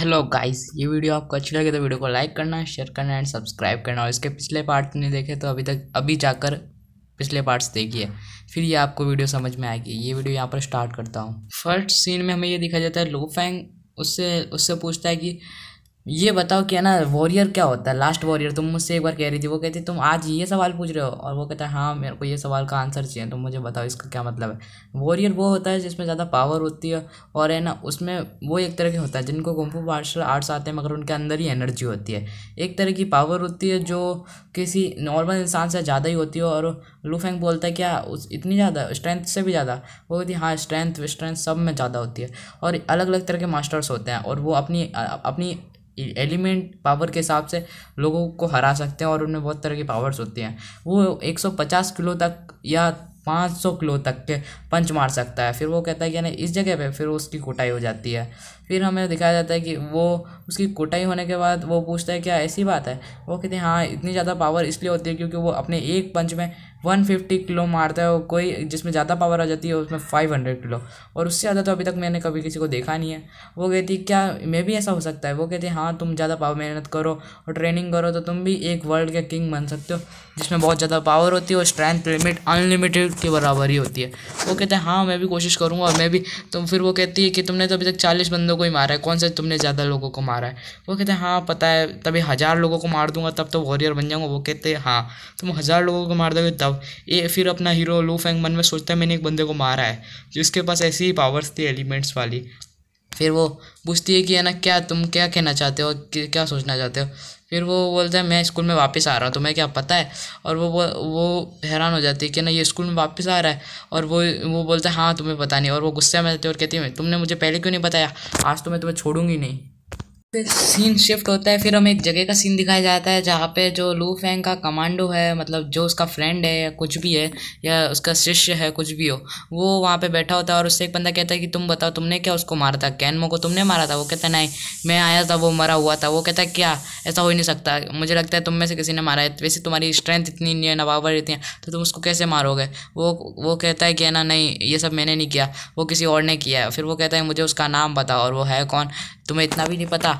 hello guys ये video आपको अच्छी लगे तो वीडियो को लाइक करना शेयर करना एंड सब्सक्राइब करना और इसके पिछले पार्ट्स नहीं देखे तो अभी तक अभी जाकर पिछले पार्ट्स देखिए फिर ये आपको वीडियो समझ में आएगी ये वीडियो यहाँ पर स्टार्ट करता हूँ फर्स्ट सीन में हमें ये दिखाया जाता है लो फैंग उससे उससे पूछता है कि ये बताओ कि है ना वॉरियर क्या होता है लास्ट वॉरियर तुम मुझसे एक बार कह रही थी वो कहती तुम आज ये सवाल पूछ रहे हो और वो कहता है हाँ मेरे को ये सवाल का आंसर चाहिए तुम मुझे बताओ इसका क्या मतलब है वॉरियर वो होता है जिसमें ज़्यादा पावर होती है और है ना उसमें वो एक तरह के होता है जिनको गुम्फू मार्शल आर्ट्स आते हैं मगर उनके अंदर ही एनर्जी होती है एक तरह की पावर होती है जो किसी नॉर्मल इंसान से ज़्यादा ही होती है और लूफेंग बोलता है क्या हाँ, उस इतनी ज़्यादा स्ट्रेंथ से भी ज़्यादा वो कहती है हाँ स्ट्रेंथ स्ट्रेंथ सब में ज़्यादा होती है और अलग अलग तरह के मास्टर्स होते हैं और वो अपनी अपनी एलिमेंट पावर के हिसाब से लोगों को हरा सकते हैं और उनमें बहुत तरह की पावर्स होती हैं वो 150 किलो तक या 500 किलो तक के पंच मार सकता है फिर वो कहता है कि यानी इस जगह पे फिर उसकी कोटाई हो जाती है फिर हमें दिखाया जाता है कि वो उसकी कोटाई होने के बाद वो पूछता है क्या ऐसी बात है वो कहते हैं हाँ इतनी ज़्यादा पावर इसलिए होती है क्योंकि वो अपने एक पंच में वन फिफ्टी किलो मारता है और कोई जिसमें ज़्यादा पावर आ जाती है उसमें फाइव हंड्रेड किलो और उससे ज़्यादा तो अभी तक मैंने कभी किसी को देखा नहीं है वो कहती क्या मैं भी ऐसा हो सकता है वो कहती हाँ तुम ज़्यादा पावर मेहनत करो और ट्रेनिंग करो तो तुम भी एक वर्ल्ड के किंग बन सकते हो जिसमें बहुत ज़्यादा पावर होती है और स्ट्रेंथ लिमिट अनलिमिटेड के बराबर ही होती है वो कहते हैं हाँ मैं भी कोशिश करूँगा और मैं भी तुम तो फिर वो कहती है कि तुमने तो अभी तक चालीस बंदों को ही मारा है कौन से तुमने ज़्यादा लोगों को मारा है वो कहते हैं हाँ पता है तभी हज़ार लोगों को मार दूंगा तब तो वॉरियर बन जाऊँगा वो कहते हैं हाँ तुम हज़ार लोगों को मार दोगे तब मतलब ये फिर अपना हीरो लो फैंग मन में सोचता है मैंने एक बंदे को मारा है जिसके तो पास ऐसी ही पावर्स थी एलिमेंट्स वाली फिर वो पूछती है कि है ना क्या तुम क्या कहना चाहते हो क्या सोचना चाहते हो फिर वो बोलता है मैं स्कूल में वापस आ रहा हूँ तुम्हें क्या पता है और वो वो, वो हैरान हो जाती है कि ना ये स्कूल में वापस आ रहा है और वो वो बोलता है हाँ तुम्हें पता नहीं और वो गुस्से में जाती है और कहती है तुमने मुझे पहले क्यों नहीं बताया आज तो मैं तुम्हें छोड़ूंगी नहीं फिर सीन शिफ्ट होता है फिर हमें एक जगह का सीन दिखाया जाता है जहाँ पे जो लू फैंग का कमांडो है मतलब जो उसका फ्रेंड है या कुछ भी है या उसका शिष्य है कुछ भी हो वो वहाँ पे बैठा होता है और उससे एक बंदा कहता है कि तुम बताओ तुमने क्या उसको मारा था कैनमो को तुमने मारा था वो कहता है नहीं मैं आया था वो मरा हुआ था वो कहता है क्या ऐसा हो ही नहीं सकता मुझे लगता है तुम में से किसी ने मारा है वैसे तुम्हारी स्ट्रेंथ इतनी नहीं है नवावर इतनी है तो तुम उसको कैसे मारोगे वो वो कहता है कि ना नहीं ये सब मैंने नहीं किया वो किसी और ने किया है फिर वो कहता है मुझे उसका नाम बताओ और वो है कौन तुम्हें इतना भी नहीं पता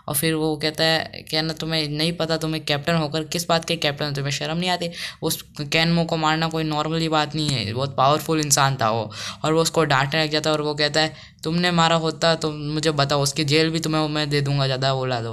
और फिर वो कहता है कहना तुम्हें नहीं पता तुम्हें कैप्टन होकर किस बात के कैप्टन तुम्हें शर्म नहीं आती उस कैनमो को मारना कोई नॉर्मली बात नहीं है बहुत पावरफुल इंसान था वो और वो उसको डांटने लग जाता है और वो कहता है तुमने मारा होता तो मुझे बताओ उसकी जेल भी तुम्हें मैं दे दूंगा ज़्यादा बोला दो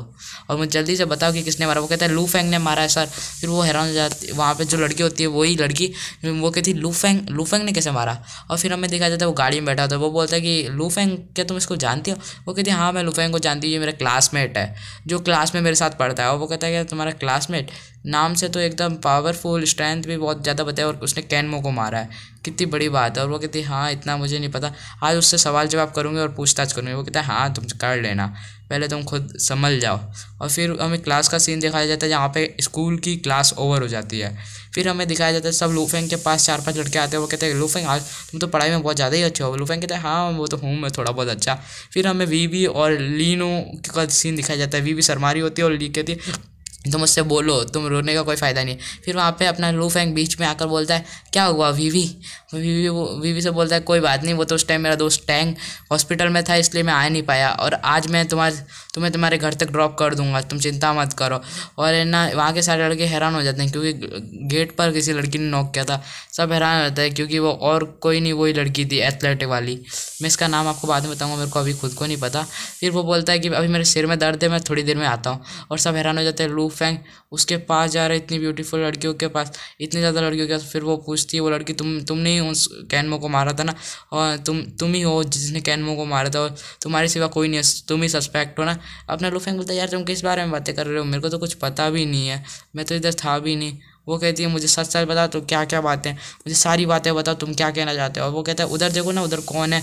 और मुझे जल्दी से बताओ कि किसने मारा वो कहता है लू फेंग ने मारा है सर फिर वो हैरान हो जाती वहाँ पर जो लड़की होती है वही लड़की वो कहती लू फेंग लू फेंग ने कैसे मारा और फिर हमें देखा जाता है वो गाड़ी में बैठा होता है वो बोलता है कि लू फेंग क्या तुम इसको जानती हो वो कहती है हाँ मैं लू फेंग को जानती हूँ ये मेरा क्लासमेट है है जो क्लास में मेरे साथ पढ़ता है और वो कहता है कि तुम्हारा क्लासमेट नाम से तो एकदम पावरफुल स्ट्रेंथ भी बहुत ज़्यादा बताया और उसने कैनमो को मारा है कितनी बड़ी बात है और वो कहती है हाँ इतना मुझे नहीं पता आज उससे सवाल जवाब करूँगी और पूछताछ करूँगी वो कहता है हाँ तुम कर लेना पहले तुम खुद समझ जाओ और फिर हमें क्लास का सीन दिखाया जाता है जहाँ पे स्कूल की क्लास ओवर हो जाती है फिर हमें दिखाया जाता है सब लूफेंग के पास चार पांच लड़के आते हैं वो कहते हैं लूफेंग आज तुम तो पढ़ाई में बहुत ज़्यादा ही अच्छे हो लूफेंग कहते हैं हाँ वो तो हूँ मैं थोड़ा बहुत अच्छा फिर हमें वी और लीनो का सीन दिखाया जाता है वी सरमारी होती है और ली कहती है तुम तो उससे बोलो तुम रोने का कोई फ़ायदा नहीं है फिर वहाँ पे अपना लू फैंग बीच में आकर बोलता है क्या हुआ वीवी वीवी वो वीवी से बोलता है कोई बात नहीं वो तो उस टाइम मेरा दोस्त टैंग हॉस्पिटल में था इसलिए मैं आ नहीं पाया और आज मैं तुम्हारे तुम्हें तुम्हारे घर तक ड्रॉप कर दूंगा तुम चिंता मत करो और ना वहाँ के सारे लड़के हैरान हो जाते हैं क्योंकि गेट पर किसी लड़की ने नॉक किया था सब हैरान हो जाता है क्योंकि वो और कोई नहीं वही लड़की थी एथलेटिक वाली मैं इसका नाम आपको बाद में बताऊँगा मेरे को अभी खुद को नहीं पता फिर वो बोलता है कि अभी मेरे सिर में दर्द है मैं थोड़ी देर में आता हूँ और सब हैरान हो जाते हैं लू फैंग उसके पास जा रहे इतनी ब्यूटीफुल लड़कियों के पास इतनी ज़्यादा लड़कियों के पास फिर वो पूछती है वो लड़की तुम तुमने ही उस कैनमो को मारा था ना और तुम तुम ही हो जिसने कैनमो को मारा था और तुम्हारे सिवा कोई नहीं है तुम ही सस्पेक्ट हो ना अपना लुफेंग बोलता है यार तुम किस बारे में बातें कर रहे हो मेरे को तो कुछ पता भी नहीं है मैं तो इधर था भी नहीं वो कहती है मुझे सच सच बता तो क्या क्या बातें मुझे सारी बातें बताओ तुम क्या कहना चाहते हो और वो कहता है उधर देखो ना उधर कौन है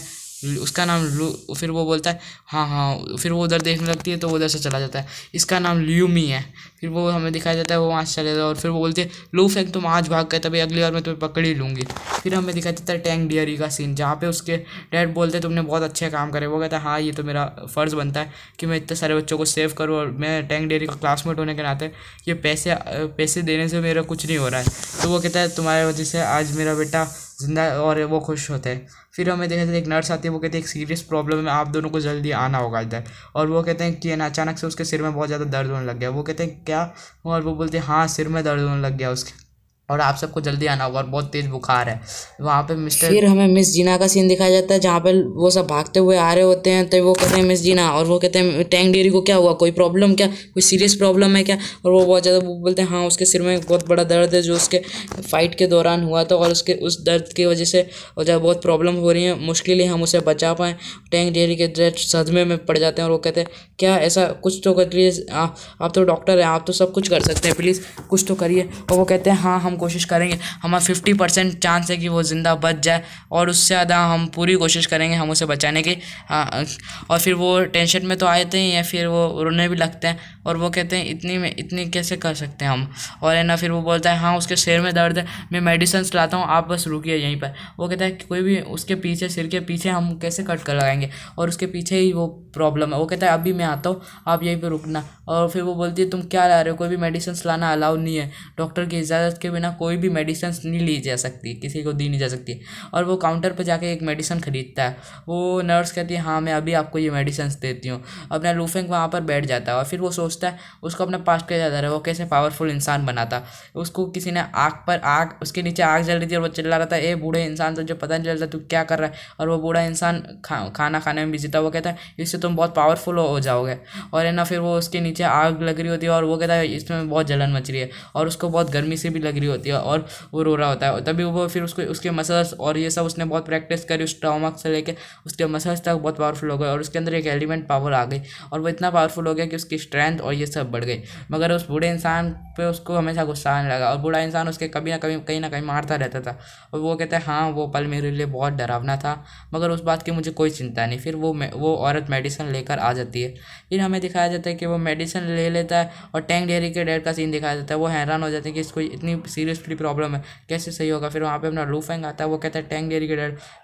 उसका नाम लू फिर वो बोलता है हाँ हाँ फिर वो उधर देखने लगती है तो वो उधर से चला जाता है इसका नाम ल्यूमी है फिर वो हमें दिखाया जाता है वो वहाँ से चले जाता और फिर वो बोलती है लू फैंक तुम आज भाग गए तभी अगली बार मैं तुम्हें पकड़ ही लूँगी फिर हमें दिखाया जाता है टैंक डियरी का सीन जहाँ पे उसके डैड बोलते तुमने बहुत अच्छे काम करे वो कहता है हाँ ये तो मेरा फ़र्ज़ बनता है कि मैं इतने सारे बच्चों को सेव करूँ और मैं टैंक डेयरी का क्लासमेट होने के नाते ये पैसे पैसे देने से मेरा कुछ नहीं हो रहा है तो वो कहता है तुम्हारे वजह से आज मेरा बेटा जिंदा और वो खुश होते हैं फिर हमें देखा हैं एक नर्स आती है वो कहती है एक सीरियस प्रॉब्लम है आप दोनों को जल्दी आना होगा इधर और वो कहते हैं कि ना अचानक से उसके सिर में बहुत ज़्यादा दर्द होने लग गया वो कहते हैं क्या और वो बोलते हैं हाँ सिर में दर्द होने लग गया उसके और आप सबको जल्दी आना होगा और बहुत तेज बुखार है वहाँ पे मिस्टर फिर हमें मिस जीना का सीन दिखाया जाता है जहाँ पे वो सब भागते हुए आ रहे होते हैं तो वो कहते हैं मिस जीना और वो कहते हैं टैंक डेरी को क्या हुआ कोई प्रॉब्लम क्या कोई सीरियस प्रॉब्लम है क्या और वो बहुत ज़्यादा बोलते हैं हाँ उसके सिर में बहुत बड़ा दर्द है जो उसके फाइट के दौरान हुआ था और उसके उस दर्द की वजह से ज़्यादा बहुत प्रॉब्लम हो रही है मुश्किल ही हम उसे बचा पाएँ टैंक डेरी के डायरेक्ट सदमे में पड़ जाते हैं और वो कहते हैं क्या ऐसा कुछ तो कर लीजिए आप तो डॉक्टर हैं आप तो सब कुछ कर सकते हैं प्लीज़ कुछ तो करिए और वो कहते हैं हाँ हम हम कोशिश करेंगे हमारा फिफ्टी परसेंट चांस है कि वो ज़िंदा बच जाए और उससे ज़्यादा हम पूरी कोशिश करेंगे हम उसे बचाने की हाँ, और फिर वो टेंशन में तो आए थे या फिर वो रोने भी लगते हैं और वो कहते हैं इतनी में इतनी कैसे कर सकते हैं हम और है ना फिर वो बोलता है हाँ उसके सिर में दर्द है मैं मेडिसिन लाता हूँ आप बस रुकिए यहीं पर वो कहता है कोई भी उसके पीछे सिर के पीछे हम कैसे कट कर लगाएंगे और उसके पीछे ही वो प्रॉब्लम है वो कहता है अभी मैं आता हूँ आप यहीं पर रुकना और फिर वो बोलती है तुम क्या ला रहे हो कोई भी मेडिसिन लाना अलाउ नहीं है डॉक्टर की इजाज़त के बिना ना कोई भी मेडिसिन नहीं ली जा सकती किसी को दी नहीं जा सकती और वो काउंटर पर जाके एक मेडिसिन ख़रीदता है वो नर्स कहती है हाँ मैं अभी आपको ये मेडिसिन देती हूँ अपना लूफेंग वहाँ पर बैठ जाता है और फिर वो सोचता है उसको अपना पास्ट क्या जाता है वो कैसे पावरफुल इंसान बनाता उसको किसी ने आग पर आग उसके नीचे आग जल रही थी और वो चिल्ला रहा था ए बूढ़े इंसान तो जो पता नहीं चलता तू क्या कर रहा है और वो बूढ़ा इंसान खा खाना खाने में बिजी था वो कहता है इससे तुम बहुत पावरफुल हो जाओगे और है ना फिर वो उसके नीचे आग लग रही होती है और वो कहता है इसमें बहुत जलन मच रही है और उसको बहुत गर्मी से भी लग रही होती होती है और वो रो रहा होता है तभी वो फिर उसको उसके मसल्स और ये सब उसने बहुत प्रैक्टिस करी उस ट्रामा से लेकर उसके मसल्स तक बहुत पावरफुल हो गए और उसके अंदर एक एलिमेंट पावर आ गई और वो इतना पावरफुल हो गया कि उसकी स्ट्रेंथ और ये सब बढ़ गई मगर उस बूढ़े इंसान पर उसको हमेशा गुस्सा आने लगा और बूढ़ा इंसान उसके कभी ना कभी कहीं ना कहीं मारता रहता था और वो कहता है हाँ वो पल मेरे लिए बहुत डरावना था मगर उस बात की मुझे कोई चिंता नहीं फिर वो वो औरत मेडिसिन लेकर आ जाती है फिर हमें दिखाया जाता है कि वो मेडिसिन ले लेता है और टैंक डेयरी के डेड का सीन दिखाया जाता है वो हैरान हो जाते हैं कि इसको इतनी सीरियसली प्रॉब्लम है कैसे सही होगा फिर वहाँ पे अपना लूफेंग आता है वो कहता है डेरी के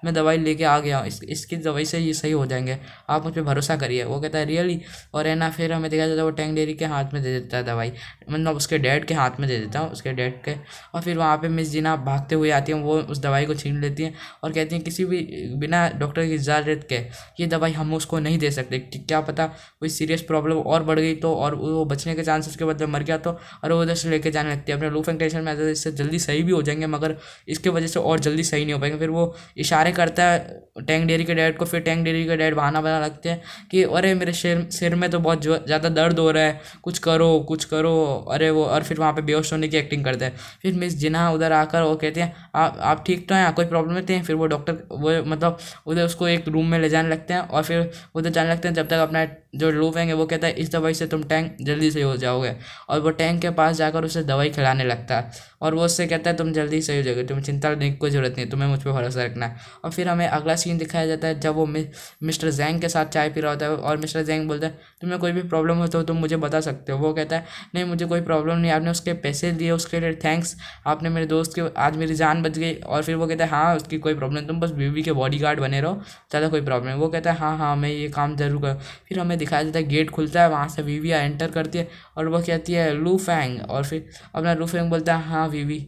मैं दवाई लेके आ गया इस इसकी दवाई से ये सही हो जाएंगे आप मुझ पर भरोसा करिए वो कहता है रियली और है ना फिर हमें देखा जाता है वो टेंग डेरी के हाथ में दे देता है दवाई मतलब उसके डैड के हाथ में दे देता हूँ उसके डैड के और फिर वहाँ पर मिस जीना भागते हुए आती हैं वो उस दवाई को छीन लेती हैं और कहती हैं किसी भी बिना डॉक्टर की इजाज़त के ये दवाई हम उसको नहीं दे सकते क्या पता कोई सीरियस प्रॉब्लम और बढ़ गई तो और वो बचने के चांसेस के बदले मर गया तो और वो उधर से लेके जाने लगती है अपने लूफ एंड टेंशन में वजह से जल्दी सही भी हो जाएंगे मगर इसके वजह से और जल्दी सही नहीं हो पाएंगे फिर वो इशारे करता है टैंक डेरी के डैड को फिर टैंक डेरी के डैड बहाना बना लगते हैं कि अरे मेरे सिर सिर में तो बहुत ज़्यादा दर्द हो रहा है कुछ करो कुछ करो अरे वो और फिर वहाँ पर बेहोश होने की एक्टिंग करता है फिर मिस जिन्हा उधर आकर वो कहते हैं आप आप ठीक तो हैं कोई प्रॉब्लम नहीं है तो फिर वो डॉक्टर वो मतलब उधर उसको एक रूम में ले जाने लगते हैं और फिर उधर जाने लगते हैं जब तक अपना जो लूफेंग है वो कहता है इस दवाई से तुम टैंक जल्दी सही हो जाओगे और वो टैंक के पास जाकर उसे दवाई खिलाने लगता है और वो उससे कहता है तुम जल्दी सही हो जाओगे तुम्हें चिंता करने की कोई ज़रूरत नहीं तुम्हें मुझ पर भरोसा रखना है और फिर हमें अगला सीन दिखाया जाता है जब वो मिस्टर जैंग के साथ चाय पी रहा होता है और मिस्टर जैंग बोलता है तुम्हें कोई भी प्रॉब्लम हो तो तुम मुझे बता सकते हो वो कहता है नहीं मुझे कोई प्रॉब्लम नहीं आपने उसके पैसे दिए उसके लिए थैंक्स आपने मेरे दोस्त के आज मेरी जान बच गई और फिर वो कहता है हाँ उसकी कोई प्रॉब्लम तुम बस बीवी के बॉडी गार्ड बने रहो ज़्यादा कोई प्रॉब्लम वो कहता है हाँ हाँ मैं ये काम जरूर करूँ फिर हमें दिखाया जाता है गेट खुलता है वहाँ से वीवी एंटर करती है और वो कहती है लू फैंग और फिर अपना लू फैंग बोलता है हाँ वीवी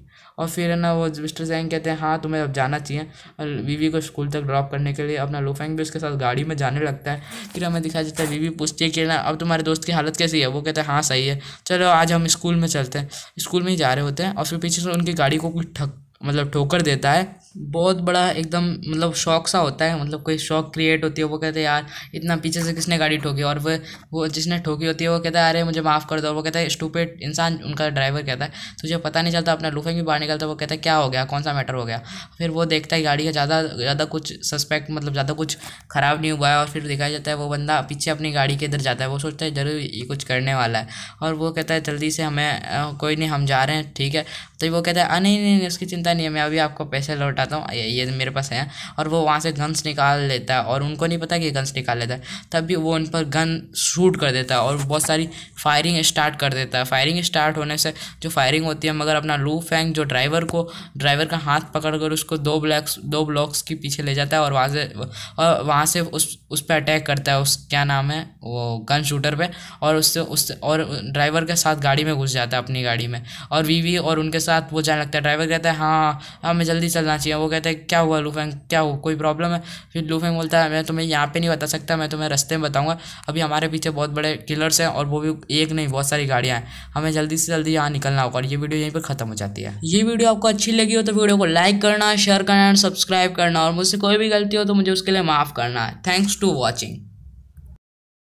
और फिर है ना वो मिस्टर जैंग कहते हैं हाँ तुम्हें अब जाना चाहिए और वीवी को स्कूल तक ड्रॉप करने के लिए अपना लूफेंग भी उसके साथ गाड़ी में जाने लगता है फिर हमें दिखाया जाता है वीवी पूछती है कि ना अब तुम्हारे दोस्त की हालत कैसी है वो कहते हैं हाँ सही है चलो आज हम स्कूल में चलते हैं स्कूल में ही जा रहे होते हैं और फिर पीछे से उनकी गाड़ी को कुछ ठक मतलब ठोकर देता है बहुत बड़ा एकदम मतलब शौक सा होता है मतलब कोई शौक क्रिएट होती है वो कहते हैं यार इतना पीछे से किसने गाड़ी ठोकी और वो वो जिसने ठोकी होती है वो कहता है अरे मुझे माफ़ कर दो वो कहता है स्टूपेट इंसान उनका ड्राइवर कहता है तुझे तो पता नहीं चलता अपना लूफेंग भी बाहर निकलता वो कहता है क्या हो गया कौन सा मैटर हो गया फिर वो देखता है गाड़ी का ज़्यादा ज़्यादा कुछ सस्पेक्ट मतलब ज़्यादा कुछ ख़राब नहीं हुआ है और फिर देखा जाता है वो बंदा पीछे अपनी गाड़ी के इधर जाता है वो सोचता है जरूर ये कुछ करने वाला है और वो कहता है जल्दी से हमें कोई नहीं हम जा रहे हैं ठीक है तो वो कहता है नहीं नहीं उसकी चिंता नहीं है मैं अभी आपको पैसे लौटा दिखाता हूँ ये मेरे पास है और वो वहाँ से गन्स निकाल लेता है और उनको नहीं पता कि गन्स निकाल लेता है तब भी वो उन पर गन शूट कर देता है और बहुत सारी फायरिंग स्टार्ट कर देता है फायरिंग स्टार्ट होने से जो फायरिंग होती है मगर अपना लू फैंक जो ड्राइवर को ड्राइवर का हाथ पकड़ कर उसको दो ब्लैक्स दो ब्लॉक्स के पीछे ले जाता है और वहाँ से और वहाँ से उस उस पर अटैक करता है उस क्या नाम है वो गन शूटर पर और उससे उस और ड्राइवर के साथ गाड़ी में घुस जाता है अपनी गाड़ी में और वीवी और उनके साथ वो जाने लगता है ड्राइवर कहता है हाँ हमें हाँ, जल्दी चलना चाहिए दिया वो कहता है क्या हुआ लूफेंग क्या हुआ कोई प्रॉब्लम है फिर लूफेंग बोलता है मैं तुम्हें यहाँ पे नहीं बता सकता मैं तुम्हें रस्ते में बताऊँगा अभी हमारे पीछे बहुत बड़े किलर्स हैं और वो भी एक नहीं बहुत सारी गाड़ियाँ हैं हमें जल्दी से जल्दी यहाँ निकलना होगा और ये वीडियो यहीं पर खत्म हो जाती है ये वीडियो आपको अच्छी लगी हो तो वीडियो को लाइक करना शेयर करना एंड सब्सक्राइब करना और मुझसे कोई भी गलती हो तो मुझे उसके लिए माफ़ करना है थैंक्स टू वॉचिंग